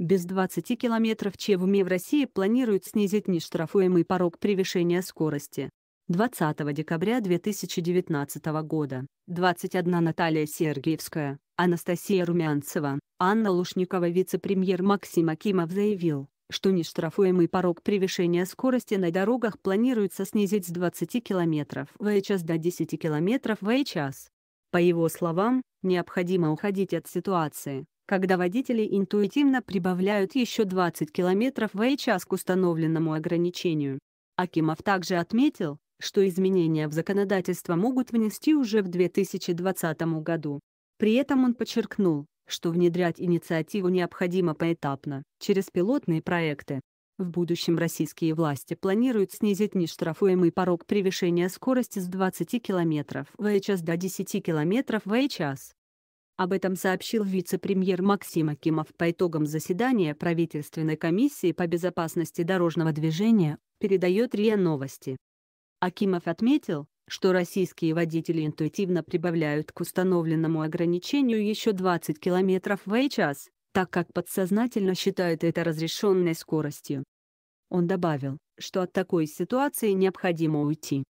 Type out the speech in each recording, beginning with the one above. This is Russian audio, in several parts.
Без 20 км ЧВМ в России планируют снизить нештрафуемый порог превышения скорости. 20 декабря 2019 года. 21 Наталья Сергеевская, Анастасия Румянцева, Анна Лушникова вице-премьер Максим Акимов заявил, что нештрафуемый порог превышения скорости на дорогах планируется снизить с 20 км в час до 10 км в час. По его словам, необходимо уходить от ситуации, когда водители интуитивно прибавляют еще 20 км в час к установленному ограничению. Акимов также отметил, что изменения в законодательство могут внести уже в 2020 году. При этом он подчеркнул, что внедрять инициативу необходимо поэтапно, через пилотные проекты. В будущем российские власти планируют снизить нештрафуемый порог превышения скорости с 20 км в час до 10 км в час. Об этом сообщил вице-премьер Максим Акимов по итогам заседания правительственной комиссии по безопасности дорожного движения, передает РИА Новости. Акимов отметил, что российские водители интуитивно прибавляют к установленному ограничению еще 20 км в час, так как подсознательно считают это разрешенной скоростью. Он добавил, что от такой ситуации необходимо уйти.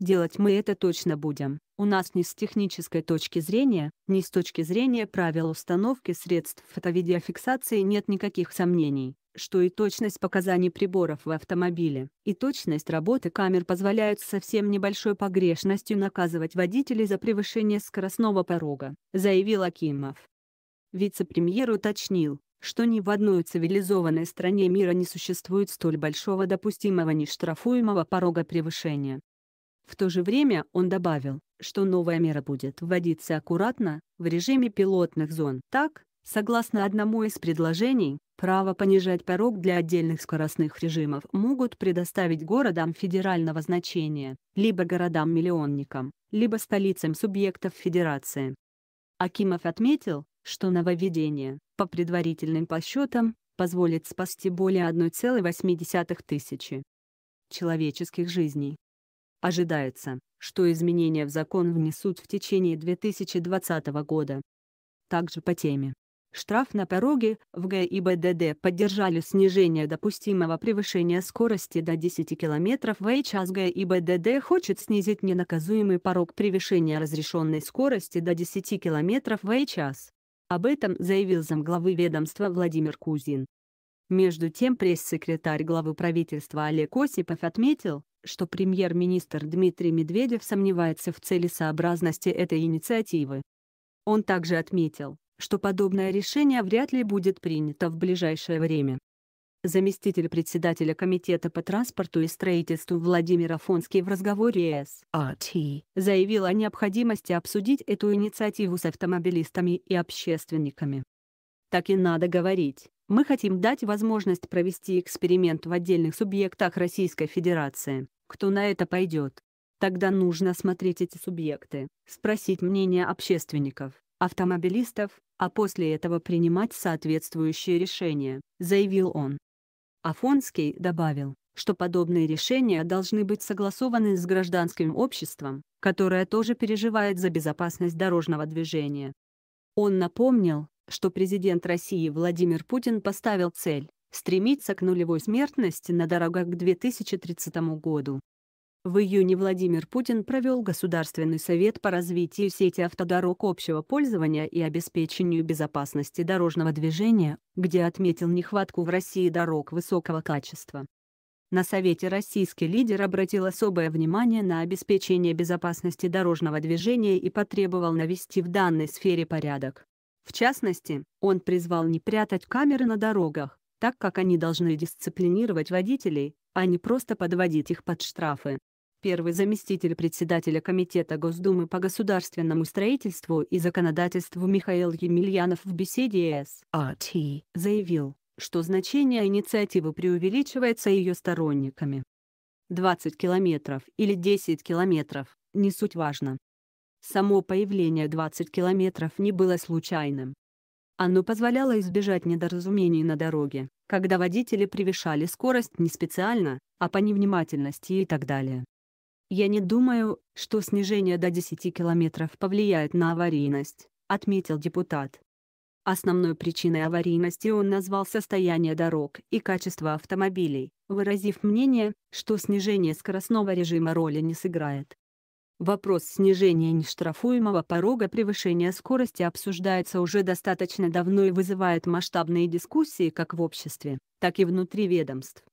Делать мы это точно будем. У нас ни с технической точки зрения, ни с точки зрения правил установки средств фотовидеофиксации нет никаких сомнений, что и точность показаний приборов в автомобиле, и точность работы камер позволяют совсем небольшой погрешностью наказывать водителей за превышение скоростного порога, заявил Акимов. Вице-премьер уточнил, что ни в одной цивилизованной стране мира не существует столь большого допустимого нештрафуемого порога превышения. В то же время он добавил, что новая мера будет вводиться аккуратно в режиме пилотных зон. Так, согласно одному из предложений, право понижать порог для отдельных скоростных режимов могут предоставить городам федерального значения, либо городам-миллионникам, либо столицам субъектов федерации. Акимов отметил, что нововведение, по предварительным подсчетам, позволит спасти более 1,8 тысячи человеческих жизней. Ожидается, что изменения в закон внесут в течение 2020 года. Также по теме. Штраф на пороге в ГИБДД поддержали снижение допустимого превышения скорости до 10 км в час. ГИБДД хочет снизить ненаказуемый порог превышения разрешенной скорости до 10 км в час. Об этом заявил замглавы ведомства Владимир Кузин. Между тем пресс-секретарь главы правительства Олег Осипов отметил, что премьер-министр Дмитрий Медведев сомневается в целесообразности этой инициативы. Он также отметил, что подобное решение вряд ли будет принято в ближайшее время. Заместитель председателя Комитета по транспорту и строительству Владимир Афонский в разговоре с АТ заявил о необходимости обсудить эту инициативу с автомобилистами и общественниками. Так и надо говорить, мы хотим дать возможность провести эксперимент в отдельных субъектах Российской Федерации. Кто на это пойдет? Тогда нужно смотреть эти субъекты, спросить мнение общественников, автомобилистов, а после этого принимать соответствующие решения», — заявил он. Афонский добавил, что подобные решения должны быть согласованы с гражданским обществом, которое тоже переживает за безопасность дорожного движения. Он напомнил, что президент России Владимир Путин поставил цель стремиться к нулевой смертности на дорогах к 2030 году. В июне Владимир Путин провел Государственный совет по развитию сети автодорог общего пользования и обеспечению безопасности дорожного движения, где отметил нехватку в России дорог высокого качества. На Совете российский лидер обратил особое внимание на обеспечение безопасности дорожного движения и потребовал навести в данной сфере порядок. В частности, он призвал не прятать камеры на дорогах, так как они должны дисциплинировать водителей, а не просто подводить их под штрафы. Первый заместитель председателя Комитета Госдумы по государственному строительству и законодательству Михаил Емельянов в беседе с АТ заявил, что значение инициативы преувеличивается ее сторонниками. 20 километров или 10 километров, не суть важно. Само появление 20 километров не было случайным. Оно позволяло избежать недоразумений на дороге, когда водители превышали скорость не специально, а по невнимательности и так далее. Я не думаю, что снижение до 10 километров повлияет на аварийность, отметил депутат. Основной причиной аварийности он назвал состояние дорог и качество автомобилей, выразив мнение, что снижение скоростного режима роли не сыграет. Вопрос снижения нештрафуемого порога превышения скорости обсуждается уже достаточно давно и вызывает масштабные дискуссии как в обществе, так и внутри ведомств.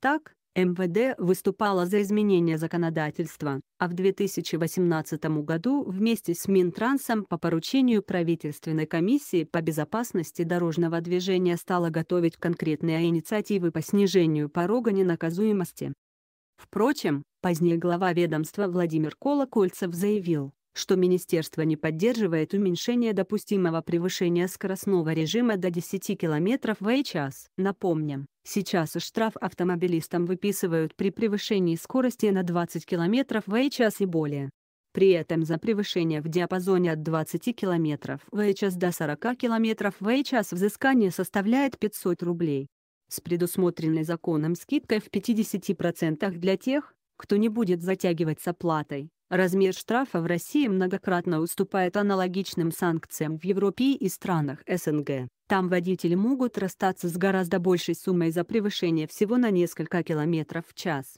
Так, МВД выступала за изменение законодательства, а в 2018 году вместе с Минтрансом по поручению правительственной комиссии по безопасности дорожного движения стала готовить конкретные инициативы по снижению порога ненаказуемости. Впрочем, позднее глава ведомства Владимир Колокольцев заявил, что министерство не поддерживает уменьшение допустимого превышения скоростного режима до 10 км в час. Напомним, сейчас штраф автомобилистам выписывают при превышении скорости на 20 км в час и более. При этом за превышение в диапазоне от 20 км в час до 40 км в час взыскание составляет 500 рублей с предусмотренной законом скидкой в 50% для тех, кто не будет затягивать с оплатой. Размер штрафа в России многократно уступает аналогичным санкциям в Европе и странах СНГ. Там водители могут расстаться с гораздо большей суммой за превышение всего на несколько километров в час.